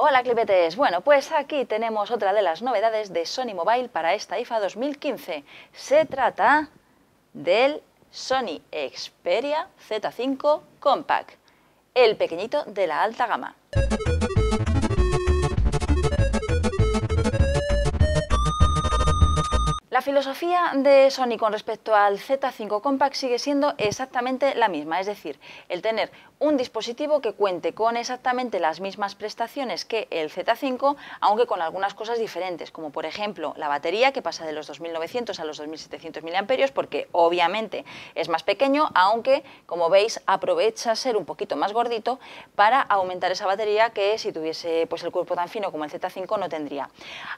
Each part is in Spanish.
Hola clipetes, bueno pues aquí tenemos otra de las novedades de Sony Mobile para esta IFA 2015. Se trata del Sony Xperia Z5 Compact, el pequeñito de la alta gama. filosofía de Sony con respecto al Z5 Compact sigue siendo exactamente la misma, es decir, el tener un dispositivo que cuente con exactamente las mismas prestaciones que el Z5, aunque con algunas cosas diferentes, como por ejemplo la batería que pasa de los 2900 a los 2700 mAh, porque obviamente es más pequeño, aunque como veis aprovecha ser un poquito más gordito para aumentar esa batería que si tuviese pues el cuerpo tan fino como el Z5 no tendría.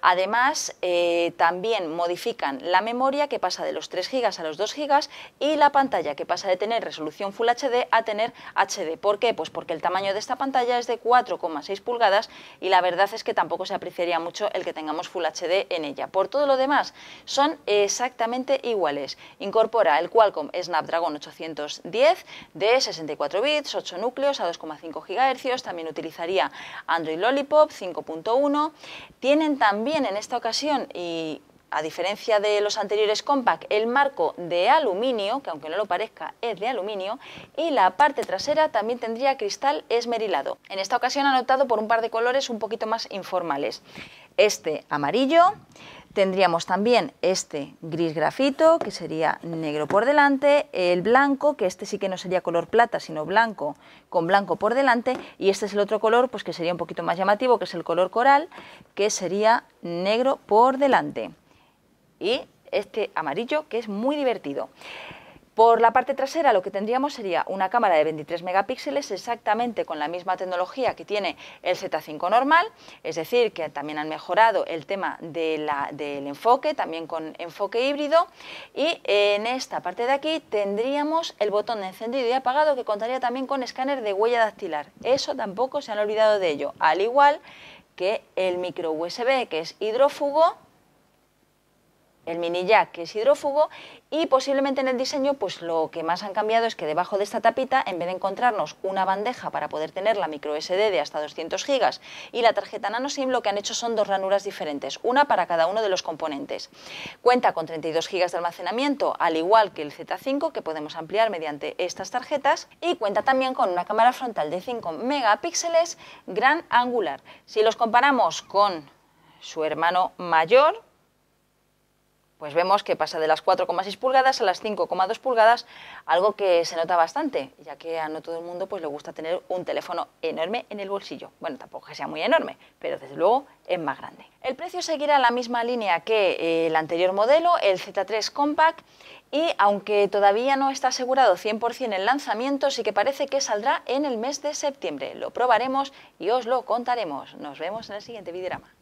Además, eh, también modifican la memoria que pasa de los 3 GB a los 2 GB y la pantalla que pasa de tener resolución Full HD a tener HD. ¿Por qué? Pues porque el tamaño de esta pantalla es de 4,6 pulgadas y la verdad es que tampoco se apreciaría mucho el que tengamos Full HD en ella. Por todo lo demás, son exactamente iguales. Incorpora el Qualcomm Snapdragon 810 de 64 bits, 8 núcleos a 2,5 GHz, también utilizaría Android Lollipop 5.1. Tienen también en esta ocasión y a diferencia de los anteriores compact, el marco de aluminio, que aunque no lo parezca es de aluminio, y la parte trasera también tendría cristal esmerilado. En esta ocasión han optado por un par de colores un poquito más informales. Este amarillo, tendríamos también este gris grafito, que sería negro por delante, el blanco, que este sí que no sería color plata, sino blanco con blanco por delante, y este es el otro color pues que sería un poquito más llamativo, que es el color coral, que sería negro por delante y este amarillo que es muy divertido. Por la parte trasera lo que tendríamos sería una cámara de 23 megapíxeles exactamente con la misma tecnología que tiene el Z5 normal, es decir, que también han mejorado el tema del enfoque, también con enfoque híbrido y en esta parte de aquí tendríamos el botón de encendido y apagado que contaría también con escáner de huella dactilar, eso tampoco se han olvidado de ello, al igual que el micro USB que es hidrófugo el mini jack que es hidrófugo y posiblemente en el diseño pues lo que más han cambiado es que debajo de esta tapita en vez de encontrarnos una bandeja para poder tener la micro SD de hasta 200 GB y la tarjeta nano SIM lo que han hecho son dos ranuras diferentes, una para cada uno de los componentes. Cuenta con 32 GB de almacenamiento al igual que el Z5 que podemos ampliar mediante estas tarjetas y cuenta también con una cámara frontal de 5 megapíxeles gran angular. Si los comparamos con su hermano mayor pues vemos que pasa de las 4,6 pulgadas a las 5,2 pulgadas, algo que se nota bastante, ya que a no todo el mundo pues le gusta tener un teléfono enorme en el bolsillo. Bueno, tampoco que sea muy enorme, pero desde luego es más grande. El precio seguirá la misma línea que eh, el anterior modelo, el Z3 Compact, y aunque todavía no está asegurado 100% el lanzamiento, sí que parece que saldrá en el mes de septiembre. Lo probaremos y os lo contaremos. Nos vemos en el siguiente videorama.